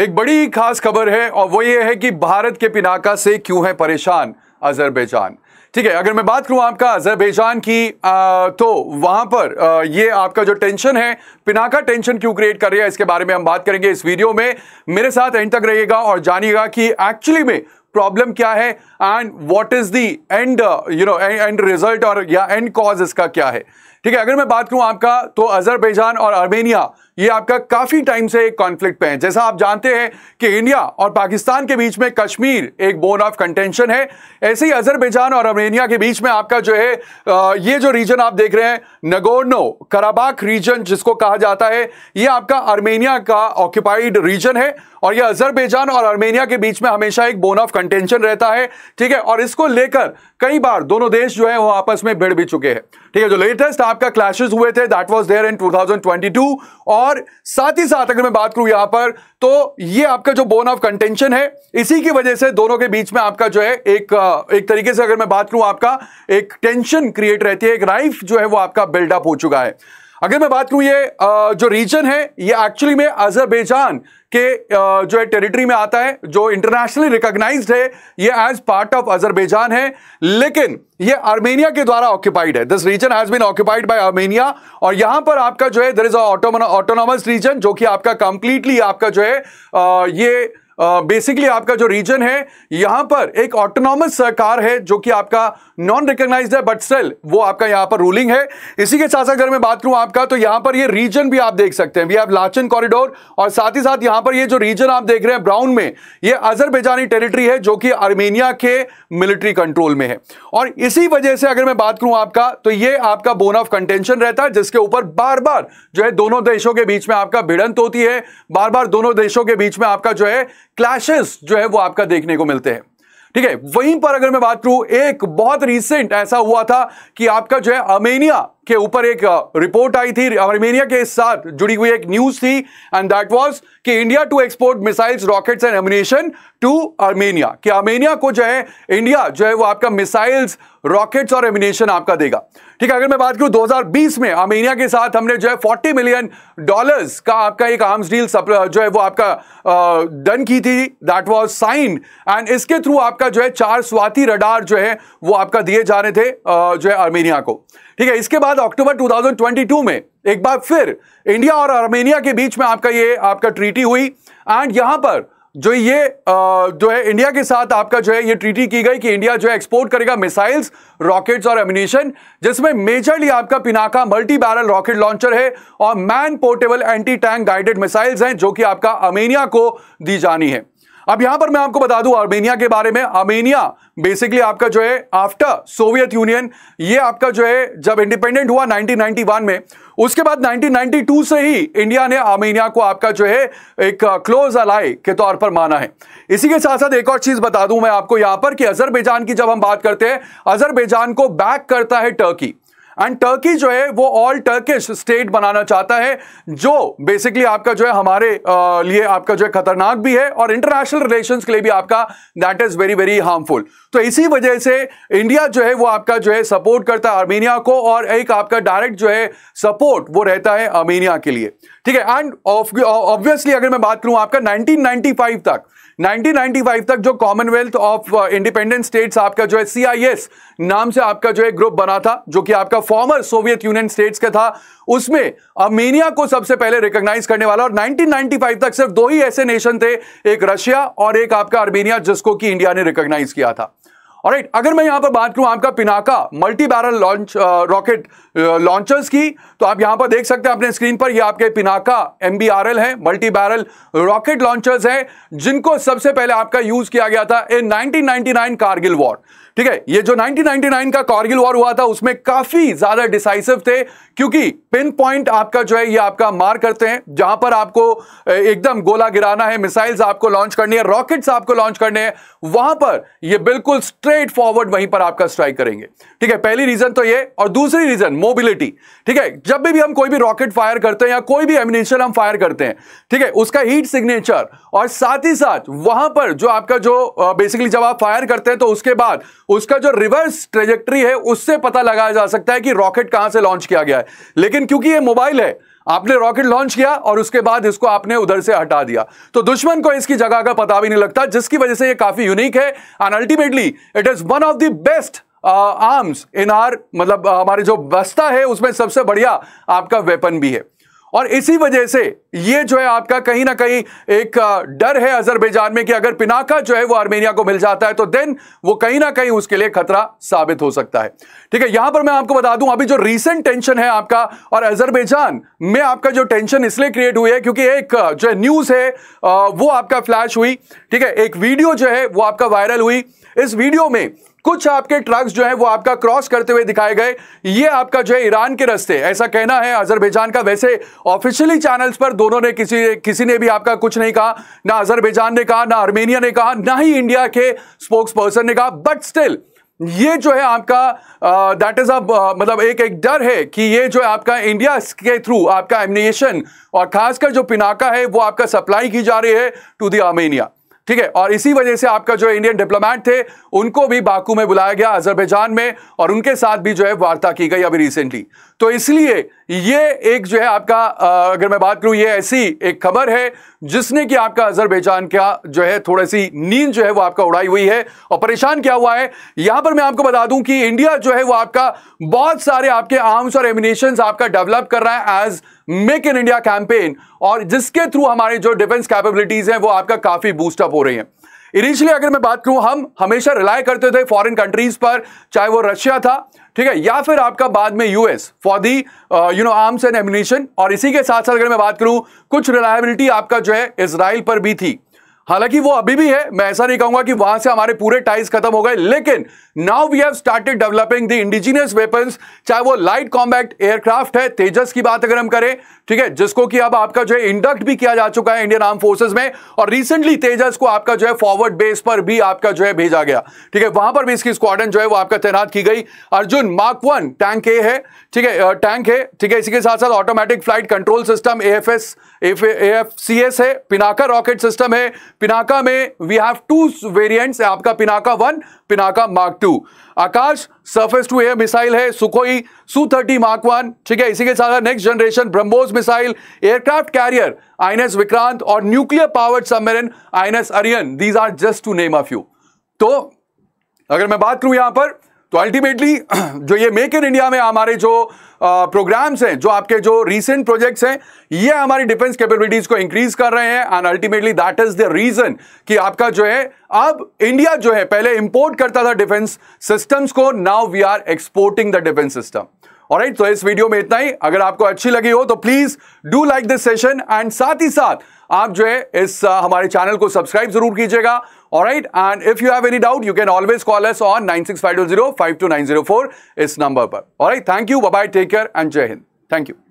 एक बड़ी खास खबर है और वो ये है कि भारत के पिनाका से क्यों है परेशान अजरबैजान ठीक है अगर मैं बात करूं आपका अजरबैजान की आ, तो वहां पर आ, ये आपका जो टेंशन है पिनाका टेंशन क्यों क्रिएट कर रही है इसके बारे में हम बात करेंगे इस वीडियो में मेरे साथ एंड तक रहिएगा और जानिएगा कि एक्चुअली में प्रॉब्लम क्या है and what is the end you know end result और या एंड कॉज इसका क्या है ठीक है अगर मैं बात करूं आपका तो अजरबैजान और आर्मेनिया ये आपका काफी टाइम से एक कॉन्फ्लिक्ट पे है जैसा आप जानते हैं कि इंडिया और पाकिस्तान के बीच में कश्मीर एक बोन ऑफ कंटेंशन है ऐसे ही अजरबैजान और अर्मेनिया के बीच में आपका जो है ये जो रीजन आप देख रहे हैं नगोर्नो कराबाक रीजन जिसको कहा जाता है ये आपका अर्मेनिया का ऑक्यूपाइड रीजन है और यह अजरबैजान और अर्मेनिया के बीच में हमेशा एक बोन ऑफ कंटेंशन रहता है ठीक है और इसको लेकर कई बार दोनों देश जो है वो आपस में भिड़ भी चुके हैं ठीक है जो लेटेस्ट आपका क्लैशेज हुए थे that was there in two और और साथ ही साथ अगर मैं बात करूं यहां पर तो ये आपका जो बोन ऑफ कंटेंशन है इसी की वजह से दोनों के बीच में आपका जो है एक एक तरीके से अगर मैं बात करूं आपका एक टेंशन क्रिएट रहती है एक राइफ जो है वो आपका बिल्डअप हो चुका है अगर मैं बात करूं ये जो रीजन है ये एक्चुअली में अजरबैजान के जो है टेरिटरी में आता है जो इंटरनेशनली रिकॉग्नाइज्ड है ये एज पार्ट ऑफ अजरबैजान है लेकिन ये आर्मेनिया के द्वारा ऑक्यूपाइड है this region has been occupied by Armenia और यहां पर आपका जो है दर इज ऑटोनोमस रीजन जो कि आपका कंप्लीटली आपका जो है ये बेसिकली आपका जो रीजन है यहां पर एक ऑटोनॉमस सरकार है जो कि आपका नॉन रिकग्नाइज है बट सेल वो आपका यहां पर रूलिंग है इसी के साथ साथ अगर मैं बात करूं आपका तो यहां पर ये रीजन भी आप देख सकते हैं वी हैव लाचन कॉरिडोर और साथ ही साथ यहां पर ये जो रीजन आप देख रहे हैं ब्राउन में ये अजरबैजानी टेरिटरी है जो कि आर्मेनिया के मिलिट्री कंट्रोल में है और इसी वजह से अगर मैं बात करूं आपका तो ये आपका बोन ऑफ कंटेंशन रहता है जिसके ऊपर बार बार जो है दोनों देशों के बीच में आपका भिड़ंत होती है बार बार दोनों देशों के बीच में आपका जो है क्लैशेस जो है वो आपका देखने को मिलते हैं ठीक है वहीं पर अगर मैं बात करूं एक बहुत रिसेंट ऐसा हुआ था कि आपका जो है अमेनिया के ऊपर एक रिपोर्ट आई थी आर्मेनिया के साथ जुड़ी हुई एक न्यूज थी एंड दैट वाज कि India to export missiles rockets and ammunition to Armenia कि आर्मेनिया को जो है इंडिया जो है वो आपका मिसाइल्स रॉकेट्स और एमिनेशन आपका देगा ठीक है अगर मैं बात करूं 2020 में आर्मेनिया के साथ हमने जो है फोर्टी मिलियन डॉलर्स का आपका एक आर्म्स डील जो है वो आपका डन की थी दैट वॉज साइन एंड इसके थ्रू आपका जो है चार स्वाति रडार जो है वो आपका दिए जा रहे थे जो है आर्मेनिया को ठीक है इसके बाद बाद अक्टूबर 2022 में एक बार फिर इंडिया और आर्मेनिया के बीच में आपका ये आपका ट्रीटी हुई एंड यहां पर जो ये जो है इंडिया के साथ आपका जो है ये ट्रीटी की गई कि इंडिया जो है एक्सपोर्ट करेगा मिसाइल्स रॉकेट्स और एम्यूनेशन जिसमें मेजरली आपका Pinaka multi barrel rocket launcher है और man portable anti tank guided missiles हैं जो कि आपका अमेनिया को दी जानी है अब यहां पर मैं आपको बता दूं आर्मेनिया के बारे में आर्मेनिया बेसिकली आपका जो है आफ्टर सोवियत यूनियन ये आपका जो है जब इंडिपेंडेंट हुआ 1991 में उसके बाद 1992 से ही इंडिया ने आर्मेनिया को आपका जो है एक क्लोज uh, अलाई के तौर पर माना है इसी के साथ साथ एक और चीज बता दूं मैं आपको यहां पर कि अजरबैजान की जब हम बात करते हैं अजरबैजान को बैक करता है टर्की एंड टर्की जो है वो ऑल टर्किश स्टेट बनाना चाहता है जो बेसिकली आपका जो है हमारे लिए आपका जो है खतरनाक भी है और इंटरनेशनल रिलेशंस के लिए भी आपका that is very very harmful तो इसी वजह से इंडिया जो है वो आपका जो है सपोर्ट करता है आर्मेनिया को और एक आपका डायरेक्ट जो है सपोर्ट वो रहता है आर्मेनिया के लिए ठीक है एंड ऑब्वियसली अगर मैं बात करूं आपका 1995 तक 1995 तक जो कॉमनवेल्थ ऑफ इंडिपेंडेंट स्टेट्स आपका जो है सीआईएस नाम से आपका जो है ग्रुप बना था जो कि आपका फॉर्मर सोवियत यूनियन स्टेट्स का था उसमें अर्मेनिया को सबसे पहले रिकॉग्नाइज करने वाला और 1995 तक सिर्फ दो ही ऐसे नेशन थे एक रशिया और एक आपका अर्मेनिया जिसको कि इंडिया ने रिकॉग्नाइज किया था और राइट अगर मैं यहां पर बात करूं आपका Pinaka multi barrel launch rocket launchers की तो आप यहां पर देख सकते हैं अपने स्क्रीन पर ये आपके Pinaka M B R L है मल्टी बैरल रॉकेट लॉन्चर्स हैं जिनको सबसे पहले आपका यूज किया गया था इन 1999 कारगिल वॉर ठीक है ये जो 1999 का कारगिल वॉर हुआ था उसमें काफी ज्यादा डिसाइसिव थे क्योंकि पिन पॉइंट आपका जो है ये आपका मार करते हैं जहां पर आपको एकदम गोला गिराना है मिसाइल्स आपको लॉन्च करनी है रॉकेट्स आपको लॉन्च करने हैं वहां पर ये बिल्कुल स्ट्रेट फॉरवर्ड वहीं पर आपका स्ट्राइक करेंगे ठीक है पहली रीजन तो ये और दूसरी रीजन मोबिलिटी ठीक है जब भी हम कोई भी रॉकेट फायर करते हैं या कोई भी एमिनेशन हम फायर करते हैं ठीक है उसका हीट सिग्नेचर और साथ ही साथ वहां पर जो आपका जो बेसिकली जब आप फायर करते हैं तो उसके बाद उसका जो रिवर्स ट्रेजेक्ट्री है उससे पता लगाया जा सकता है कि रॉकेट कहां से लॉन्च किया गया है लेकिन क्योंकि ये मोबाइल है आपने रॉकेट लॉन्च किया और उसके बाद इसको आपने उधर से हटा दिया तो दुश्मन को इसकी जगह का पता भी नहीं लगता जिसकी वजह से ये काफी यूनिक है and ultimately it is one of the best arms in our मतलब uh, हमारे जो बस्ता है उसमें सबसे बढ़िया आपका वेपन भी है और इसी वजह से ये जो है आपका कहीं ना कहीं एक डर है अजरबैजान में कि अगर पिनाका जो है वो आर्मेनिया को मिल जाता है तो देन वो कहीं ना कहीं उसके लिए खतरा साबित हो सकता है ठीक है यहां पर मैं आपको बता दूं अभी जो रीसेंट टेंशन है आपका और अजरबैजान में आपका जो टेंशन इसलिए क्रिएट हुई है क्योंकि एक जो न्यूज है वो आपका फ्लैश हुई ठीक है एक वीडियो जो है वो आपका वायरल हुई इस वीडियो में कुछ आपके ट्रक्स जो है वो आपका क्रॉस करते हुए दिखाए गए ये आपका जो है ईरान के रस्ते ऐसा कहना है अजरबैजान का वैसे ऑफिशियली चैनल्स पर दोनों ने किसी किसी ने भी आपका कुछ नहीं कहा ना अजरबैजान ने कहा ना आर्मेनिया ने कहा ना ही इंडिया के स्पोक्स पर्सन ने कहा बट स्टिल ये जो है आपका दैट इज अ मतलब एक एक डर है कि ये जो है आपका इंडिया के थ्रू आपका एमिनेशन और खासकर जो पिनाका है वो आपका सप्लाई की जा रही है टू दर्मेनिया आर्मेनिया ठीक है और इसी वजह से आपका जो इंडियन डिप्लोमैट थे उनको भी बाकू में बुलाया गया अजरबैजान में और उनके साथ भी जो है वार्ता की गई अभी रिसेंटली तो इसलिए ये एक जो है आपका अगर मैं बात करूं ये ऐसी एक खबर है जिसने कि आपका अजरबैजान का जो है थोड़ी सी नींद जो है वो आपका उड़ाई हुई है और परेशान क्या हुआ है यहां पर मैं आपको बता दूं कि इंडिया जो है वो आपका बहुत सारे आपके आर्म्स और एमिनेशन आपका डेवलप कर रहा है as make in India campaign और जिसके थ्रू हमारे जो डिफेंस कैपेबिलिटीज हैं वो आपका काफी बूस्टअप हो रही है इनिशियली अगर मैं बात करूं हम हमेशा रिलाय करते थे फॉरेन कंट्रीज पर चाहे वो रशिया था ठीक है या फिर आपका बाद में US for the you know arms and ammunition और इसी के साथ साथ अगर मैं बात करूं कुछ रिलायबिलिटी आपका जो है इसराइल पर भी थी हालांकि वो अभी भी है मैं ऐसा नहीं कहूंगा कि वहां से हमारे पूरे टाइज खत्म हो गए लेकिन now we have started developing the indigenous weapons चाहे वो लाइट कॉम्बैक्ट एयरक्राफ्ट है तेजस की बात अगर हम करें ठीक है जिसको कि अब आपका जो है इंडक्ट भी किया जा चुका है इंडियन आर्म फोर्सेज में और रिसेंटली तेजस को आपका जो है फॉरवर्ड बेस पर भी आपका जो है भेजा गया ठीक है वहां पर भी इसकी स्क्वाडन जो है वो आपका तैनात की गई Arjun mark one tank A है ठीक है टैंक है ठीक है इसी के साथ साथ automatic flight control system A F S है पिनाका रॉकेट सिस्टम है पिनाका में वी हैव टू वेरिएंट्स है आपका Pinaka one Pinaka mark two Akash surface to air missile है Sukhoi Su thirty mark one ठीक है इसी के साथ next generation BrahMos missile aircraft carrier INS Vikrant और nuclear powered submarine S Arihant these are just to name of you तो अगर मैं बात करूं यहां पर तो अल्टीमेटली जो ये मेक इन इंडिया में हमारे जो प्रोग्राम्स हैं जो आपके जो रीसेंट प्रोजेक्ट्स हैं ये हमारी डिफेंस कैपेबिलिटीज को इंक्रीज कर रहे हैं and ultimately that is the reason कि आपका जो है अब इंडिया जो है पहले इंपोर्ट करता था डिफेंस सिस्टम्स को now we are exporting the defence system और तो इस वीडियो में इतना ही अगर आपको अच्छी लगी हो तो please do like this session and साथ ही साथ आप जो है इस हमारे चैनल को सब्सक्राइब जरूर कीजिएगा All right. And if you have any doubt, you can always call us on 96520 52904 is number. All right. Thank you. Bye-bye. Take care and Jai Hind. Thank you.